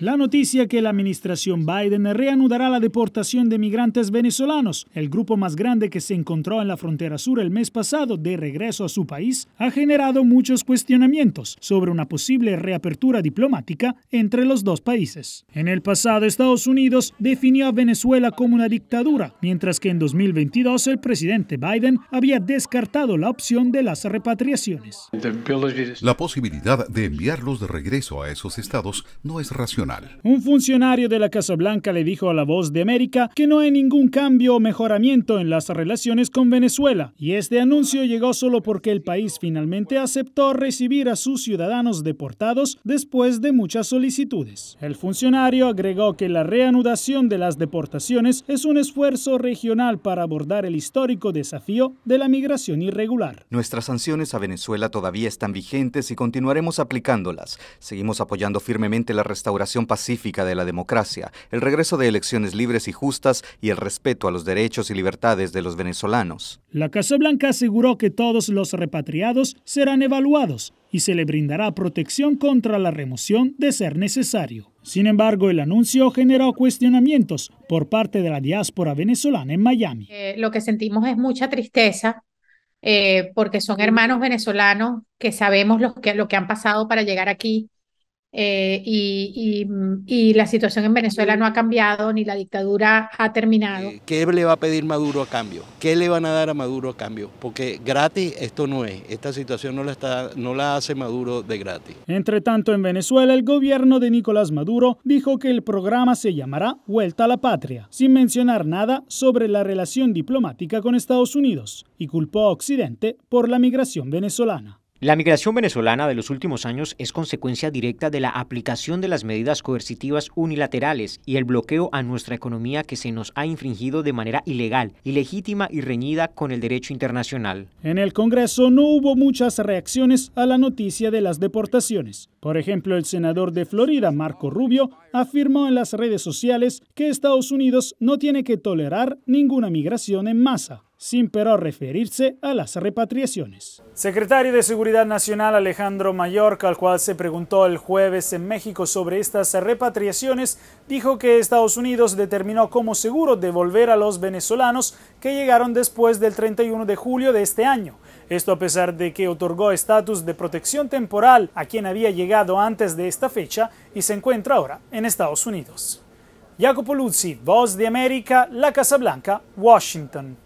La noticia que la administración Biden reanudará la deportación de migrantes venezolanos, el grupo más grande que se encontró en la frontera sur el mes pasado de regreso a su país, ha generado muchos cuestionamientos sobre una posible reapertura diplomática entre los dos países. En el pasado, Estados Unidos definió a Venezuela como una dictadura, mientras que en 2022 el presidente Biden había descartado la opción de las repatriaciones. La posibilidad de enviarlos de regreso a esos estados no es racional. Un funcionario de la Casa Blanca le dijo a La Voz de América que no hay ningún cambio o mejoramiento en las relaciones con Venezuela, y este anuncio llegó solo porque el país finalmente aceptó recibir a sus ciudadanos deportados después de muchas solicitudes. El funcionario agregó que la reanudación de las deportaciones es un esfuerzo regional para abordar el histórico desafío de la migración irregular. Nuestras sanciones a Venezuela todavía están vigentes y continuaremos aplicándolas. Seguimos apoyando firmemente la restauración pacífica de la democracia, el regreso de elecciones libres y justas y el respeto a los derechos y libertades de los venezolanos. La Casa Blanca aseguró que todos los repatriados serán evaluados y se le brindará protección contra la remoción de ser necesario. Sin embargo, el anuncio generó cuestionamientos por parte de la diáspora venezolana en Miami. Eh, lo que sentimos es mucha tristeza eh, porque son hermanos venezolanos que sabemos lo que han pasado para llegar aquí eh, mm, y, la situación en Venezuela no ha cambiado, ni la dictadura ha terminado. Eh, ¿Qué le va a pedir Maduro a cambio? ¿Qué le van a dar a Maduro a cambio? Porque gratis esto no es. Esta situación no la, está, no la hace Maduro de gratis. Entre tanto, en Venezuela, el gobierno de Nicolás Maduro dijo que el programa se llamará Vuelta a la Patria, sin mencionar nada sobre la relación diplomática con Estados Unidos, y culpó a Occidente por la migración venezolana. La migración venezolana de los últimos años es consecuencia directa de la aplicación de las medidas coercitivas unilaterales y el bloqueo a nuestra economía que se nos ha infringido de manera ilegal, ilegítima y reñida con el derecho internacional. En el Congreso no hubo muchas reacciones a la noticia de las deportaciones. Por ejemplo, el senador de Florida, Marco Rubio, afirmó en las redes sociales que Estados Unidos no tiene que tolerar ninguna migración en masa sin pero referirse a las repatriaciones. Secretario de Seguridad Nacional Alejandro Mallorca, al cual se preguntó el jueves en México sobre estas repatriaciones, dijo que Estados Unidos determinó como seguro devolver a los venezolanos que llegaron después del 31 de julio de este año. Esto a pesar de que otorgó estatus de protección temporal a quien había llegado antes de esta fecha y se encuentra ahora en Estados Unidos. Jacopo Luzzi, Voz de América, La Casa Blanca, Washington.